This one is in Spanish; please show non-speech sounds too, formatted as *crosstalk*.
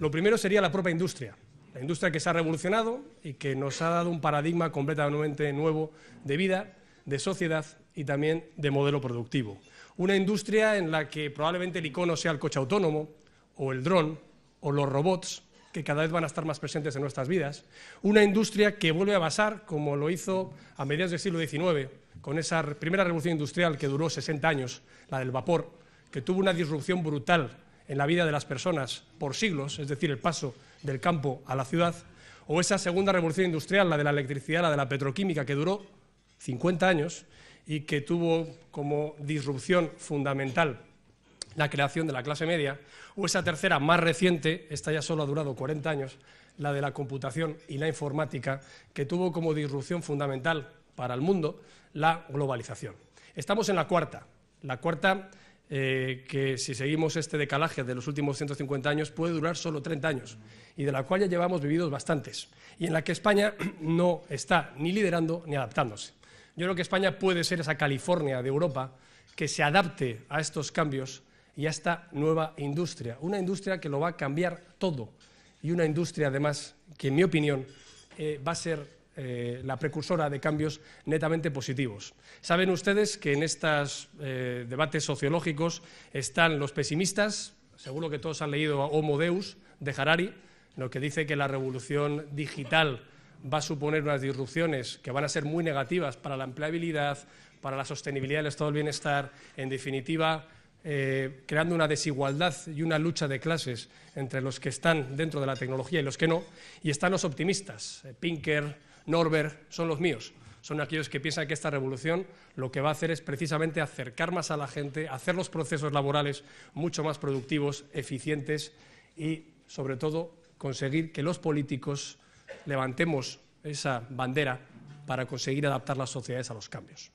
Lo primero sería la propia industria, la industria que se ha revolucionado y que nos ha dado un paradigma completamente nuevo de vida, de sociedad y también de modelo productivo. Una industria en la que probablemente el icono sea el coche autónomo o el dron o los robots que cada vez van a estar más presentes en nuestras vidas, una industria que vuelve a basar, como lo hizo a mediados del siglo XIX, con esa primera revolución industrial que duró 60 años, la del vapor, que tuvo una disrupción brutal en la vida de las personas por siglos, es decir, el paso del campo a la ciudad, o esa segunda revolución industrial, la de la electricidad, la de la petroquímica, que duró 50 años y que tuvo como disrupción fundamental la creación de la clase media, o esa tercera más reciente, esta ya solo ha durado 40 años, la de la computación y la informática, que tuvo como disrupción fundamental para el mundo la globalización. Estamos en la cuarta, la cuarta eh, que si seguimos este decalaje de los últimos 150 años puede durar solo 30 años y de la cual ya llevamos vividos bastantes y en la que España *clears throat* no está ni liderando ni adaptándose. Yo creo que España puede ser esa California de Europa que se adapte a estos cambios y a esta nueva industria, una industria que lo va a cambiar todo y una industria además que en mi opinión eh, va a ser eh, la precursora de cambios netamente positivos. Saben ustedes que en estos eh, debates sociológicos están los pesimistas, seguro que todos han leído Homo Deus de Harari, lo que dice que la revolución digital va a suponer unas disrupciones que van a ser muy negativas para la empleabilidad, para la sostenibilidad del estado del bienestar, en definitiva, eh, creando una desigualdad y una lucha de clases entre los que están dentro de la tecnología y los que no. Y están los optimistas, Pinker, Norbert son los míos. Son aquellos que piensan que esta revolución lo que va a hacer es precisamente acercar más a la gente, hacer los procesos laborales mucho más productivos, eficientes y, sobre todo, conseguir que los políticos levantemos esa bandera para conseguir adaptar las sociedades a los cambios.